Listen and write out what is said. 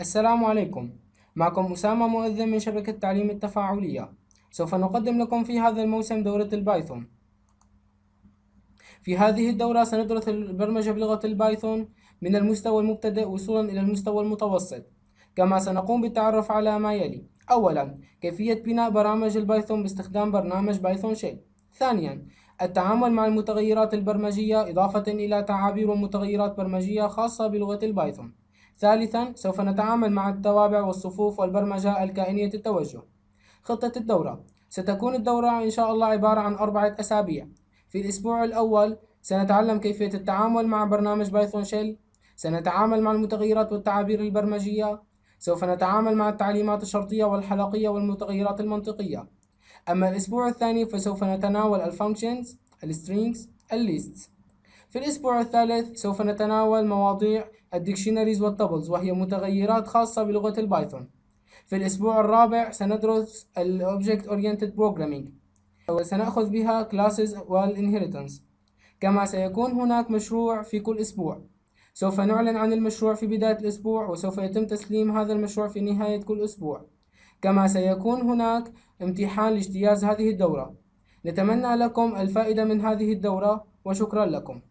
السلام عليكم معكم أسامة مؤذن من شبكة تعليم التفاعلية سوف نقدم لكم في هذا الموسم دورة البايثون في هذه الدورة سندرس البرمجة بلغة البايثون من المستوى المبتدئ وصولا إلى المستوى المتوسط كما سنقوم بالتعرف على ما يلي أولا كيفية بناء برامج البايثون باستخدام برنامج بايثون شيل ثانيا التعامل مع المتغيرات البرمجية إضافة إلى تعابير ومتغيرات برمجية خاصة بلغة البايثون ثالثا سوف نتعامل مع التوابع والصفوف والبرمجة الكائنية التوجه خطة الدورة ستكون الدورة إن شاء الله عبارة عن أربعة أسابيع في الأسبوع الأول سنتعلم كيفية التعامل مع برنامج بايثون شيل سنتعامل مع المتغيرات والتعابير البرمجية سوف نتعامل مع التعليمات الشرطية والحلقية والمتغيرات المنطقية أما الأسبوع الثاني فسوف نتناول الفانكشنز السترينجز الليستس في الأسبوع الثالث سوف نتناول مواضيع الدكشنريز والتبلز وهي متغيرات خاصة بلغة البايثون في الأسبوع الرابع سندرس Object Oriented Programming وسنأخذ بها classes والinheritance كما سيكون هناك مشروع في كل أسبوع سوف نعلن عن المشروع في بداية الأسبوع وسوف يتم تسليم هذا المشروع في نهاية كل أسبوع كما سيكون هناك امتحان لاجتياز هذه الدورة نتمنى لكم الفائدة من هذه الدورة وشكرا لكم